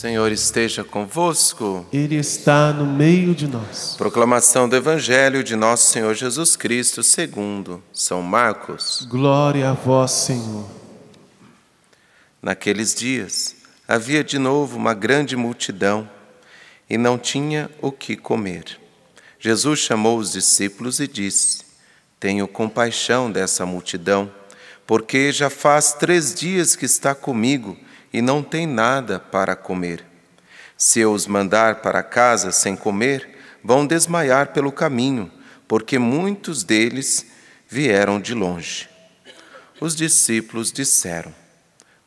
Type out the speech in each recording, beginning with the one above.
Senhor esteja convosco. Ele está no meio de nós. Proclamação do Evangelho de nosso Senhor Jesus Cristo, segundo São Marcos. Glória a vós, Senhor. Naqueles dias, havia de novo uma grande multidão e não tinha o que comer. Jesus chamou os discípulos e disse: Tenho compaixão dessa multidão, porque já faz três dias que está comigo e não tem nada para comer. Se eu os mandar para casa sem comer, vão desmaiar pelo caminho, porque muitos deles vieram de longe. Os discípulos disseram: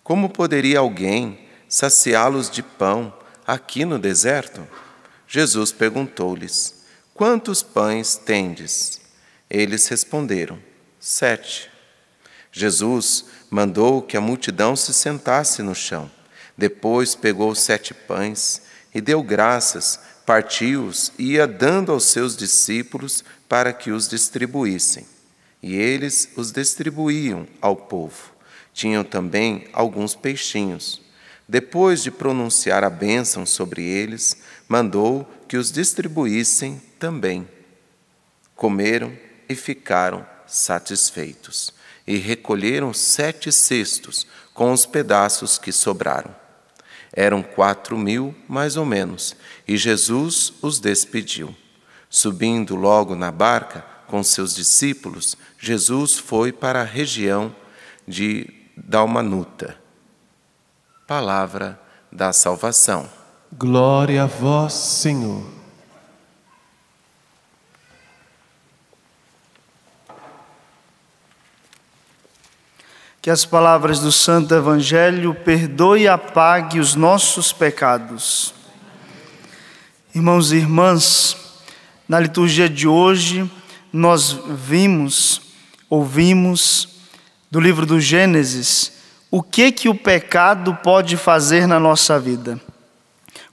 Como poderia alguém saciá-los de pão aqui no deserto? Jesus perguntou-lhes: Quantos pães tendes? Eles responderam: Sete. Jesus mandou que a multidão se sentasse no chão. Depois pegou sete pães e deu graças, partiu-os e ia dando aos seus discípulos para que os distribuíssem. E eles os distribuíam ao povo. Tinham também alguns peixinhos. Depois de pronunciar a bênção sobre eles, mandou que os distribuíssem também. Comeram e ficaram satisfeitos e recolheram sete cestos com os pedaços que sobraram. Eram quatro mil, mais ou menos, e Jesus os despediu. Subindo logo na barca com seus discípulos, Jesus foi para a região de Dalmanuta. Palavra da salvação. Glória a vós, Senhor. Que as palavras do Santo Evangelho perdoe e apague os nossos pecados. Irmãos e irmãs, na liturgia de hoje nós vimos, ouvimos do livro do Gênesis o que que o pecado pode fazer na nossa vida.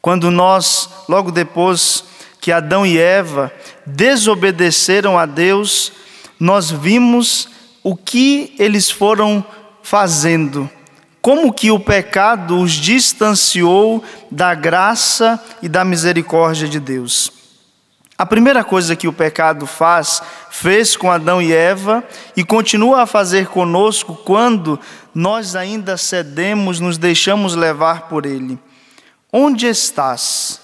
Quando nós, logo depois que Adão e Eva desobedeceram a Deus, nós vimos o que eles foram fazendo, como que o pecado os distanciou da graça e da misericórdia de Deus. A primeira coisa que o pecado faz, fez com Adão e Eva e continua a fazer conosco quando nós ainda cedemos, nos deixamos levar por ele. Onde estás?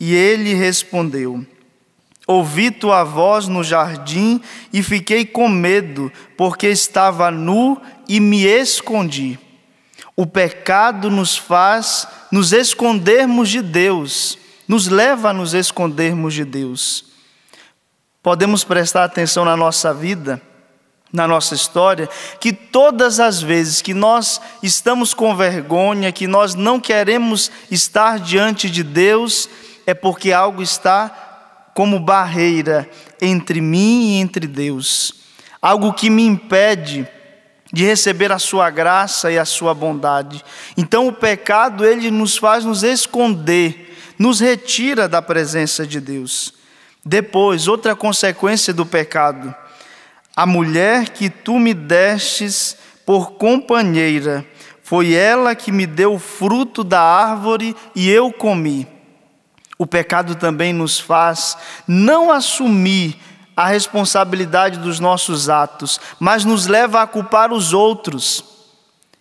E ele respondeu: Ouvi tua voz no jardim e fiquei com medo, porque estava nu e me escondi. O pecado nos faz nos escondermos de Deus, nos leva a nos escondermos de Deus. Podemos prestar atenção na nossa vida, na nossa história, que todas as vezes que nós estamos com vergonha, que nós não queremos estar diante de Deus, é porque algo está como barreira entre mim e entre Deus, algo que me impede de receber a sua graça e a sua bondade. Então o pecado ele nos faz nos esconder, nos retira da presença de Deus. Depois, outra consequência do pecado, a mulher que tu me destes por companheira, foi ela que me deu o fruto da árvore e eu comi. O pecado também nos faz não assumir a responsabilidade dos nossos atos, mas nos leva a culpar os outros.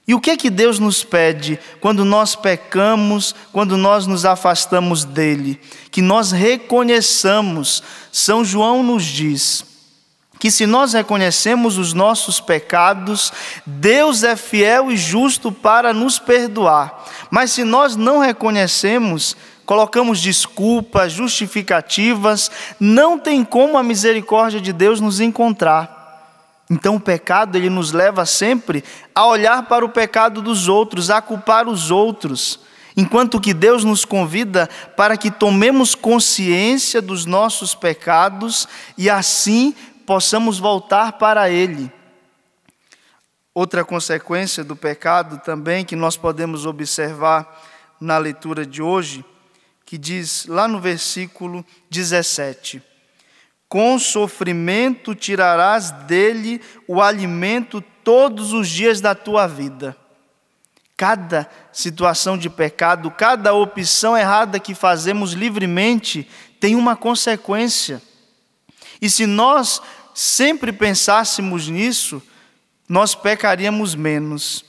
E o que é que Deus nos pede quando nós pecamos, quando nós nos afastamos dele? Que nós reconheçamos. São João nos diz que se nós reconhecemos os nossos pecados, Deus é fiel e justo para nos perdoar. Mas se nós não reconhecemos, colocamos desculpas, justificativas, não tem como a misericórdia de Deus nos encontrar. Então o pecado ele nos leva sempre a olhar para o pecado dos outros, a culpar os outros, enquanto que Deus nos convida para que tomemos consciência dos nossos pecados e assim possamos voltar para ele. Outra consequência do pecado também que nós podemos observar na leitura de hoje que diz lá no versículo 17: Com sofrimento tirarás dele o alimento todos os dias da tua vida. Cada situação de pecado, cada opção errada que fazemos livremente tem uma consequência. E se nós sempre pensássemos nisso, nós pecaríamos menos.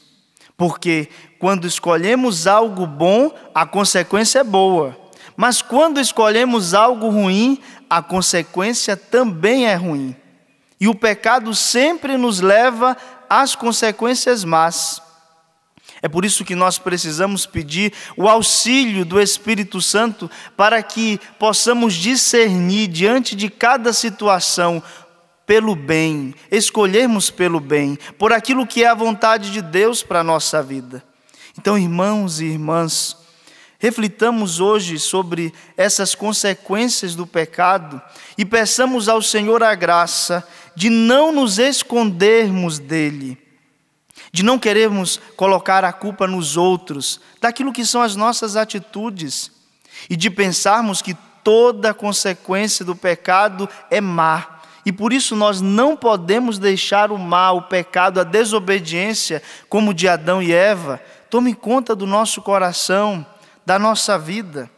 Porque quando escolhemos algo bom, a consequência é boa. Mas quando escolhemos algo ruim, a consequência também é ruim. E o pecado sempre nos leva às consequências más. É por isso que nós precisamos pedir o auxílio do Espírito Santo para que possamos discernir diante de cada situação pelo bem, escolhermos pelo bem, por aquilo que é a vontade de Deus para a nossa vida. Então, irmãos e irmãs, Reflitamos hoje sobre essas consequências do pecado e peçamos ao Senhor a graça de não nos escondermos dele, de não querermos colocar a culpa nos outros, daquilo que são as nossas atitudes, e de pensarmos que toda consequência do pecado é má. E por isso nós não podemos deixar o mal, o pecado, a desobediência, como de Adão e Eva, tome conta do nosso coração da nossa vida.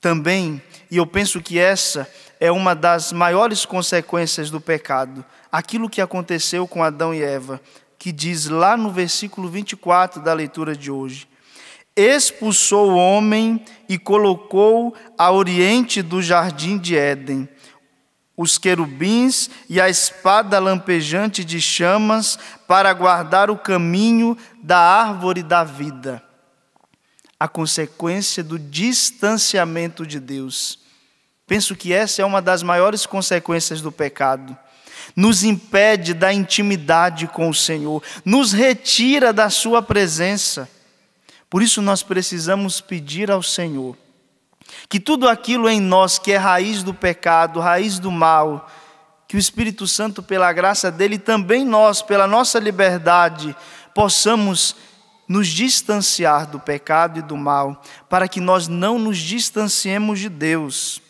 Também, e eu penso que essa é uma das maiores consequências do pecado, aquilo que aconteceu com Adão e Eva, que diz lá no versículo 24 da leitura de hoje: Expulsou o homem e colocou a oriente do jardim de Éden os querubins e a espada lampejante de chamas para guardar o caminho da árvore da vida a consequência do distanciamento de Deus. Penso que essa é uma das maiores consequências do pecado. Nos impede da intimidade com o Senhor, nos retira da Sua presença. Por isso, nós precisamos pedir ao Senhor que tudo aquilo em nós que é raiz do pecado, raiz do mal, que o Espírito Santo, pela graça dele, também nós, pela nossa liberdade, possamos nos distanciar do pecado e do mal, para que nós não nos distanciemos de Deus.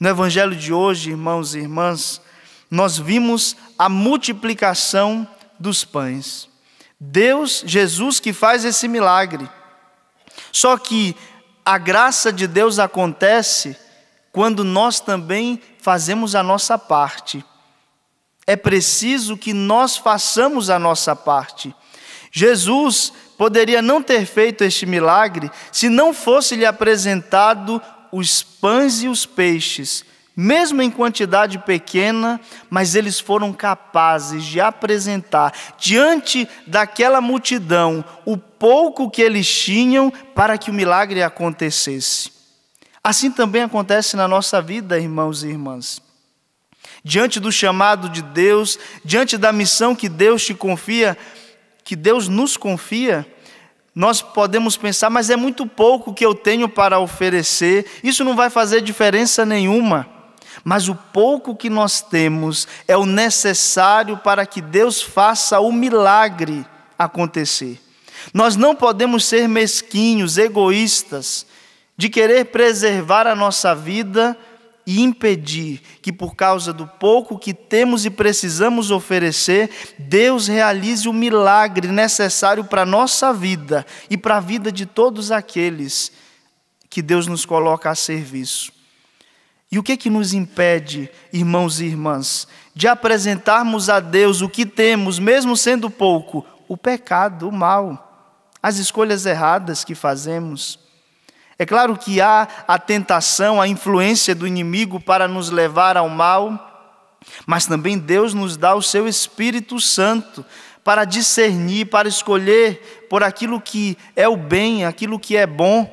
No Evangelho de hoje, irmãos e irmãs, nós vimos a multiplicação dos pães. Deus, Jesus, que faz esse milagre. Só que a graça de Deus acontece quando nós também fazemos a nossa parte. É preciso que nós façamos a nossa parte. Jesus poderia não ter feito este milagre se não fosse lhe apresentado os pães e os peixes, mesmo em quantidade pequena, mas eles foram capazes de apresentar diante daquela multidão o pouco que eles tinham para que o milagre acontecesse. Assim também acontece na nossa vida, irmãos e irmãs. Diante do chamado de Deus, diante da missão que Deus te confia, que Deus nos confia, nós podemos pensar, mas é muito pouco que eu tenho para oferecer, isso não vai fazer diferença nenhuma. Mas o pouco que nós temos é o necessário para que Deus faça o milagre acontecer. Nós não podemos ser mesquinhos, egoístas, de querer preservar a nossa vida e impedir que, por causa do pouco que temos e precisamos oferecer, Deus realize o milagre necessário para a nossa vida e para a vida de todos aqueles que Deus nos coloca a serviço. E o que é que nos impede, irmãos e irmãs, de apresentarmos a Deus o que temos, mesmo sendo pouco? O pecado, o mal, as escolhas erradas que fazemos. É claro que há a tentação, a influência do inimigo para nos levar ao mal, mas também Deus nos dá o seu Espírito Santo para discernir, para escolher por aquilo que é o bem, aquilo que é bom.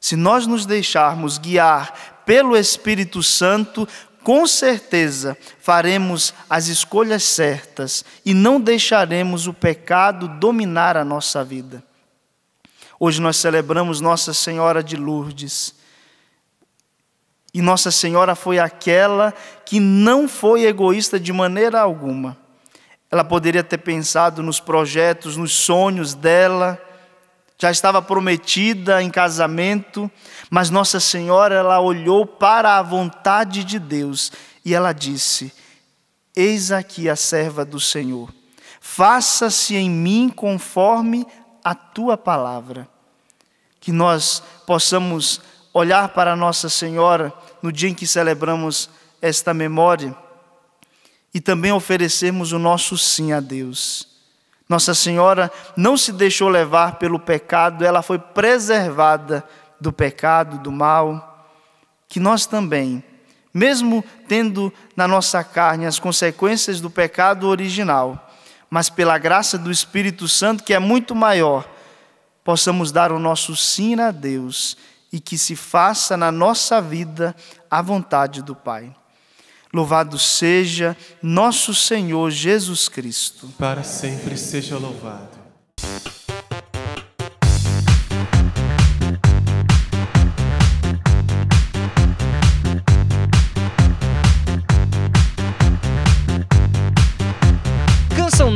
Se nós nos deixarmos guiar pelo Espírito Santo, com certeza faremos as escolhas certas e não deixaremos o pecado dominar a nossa vida. Hoje nós celebramos Nossa Senhora de Lourdes. E Nossa Senhora foi aquela que não foi egoísta de maneira alguma. Ela poderia ter pensado nos projetos, nos sonhos dela, já estava prometida em casamento, mas Nossa Senhora, ela olhou para a vontade de Deus e ela disse: Eis aqui a serva do Senhor, faça-se em mim conforme a tua palavra. Que nós possamos olhar para Nossa Senhora no dia em que celebramos esta memória e também oferecermos o nosso sim a Deus. Nossa Senhora não se deixou levar pelo pecado, ela foi preservada do pecado, do mal. Que nós também, mesmo tendo na nossa carne as consequências do pecado original, mas pela graça do Espírito Santo, que é muito maior, possamos dar o nosso sim a Deus e que se faça na nossa vida a vontade do Pai. Louvado seja nosso Senhor Jesus Cristo. Para sempre seja louvado.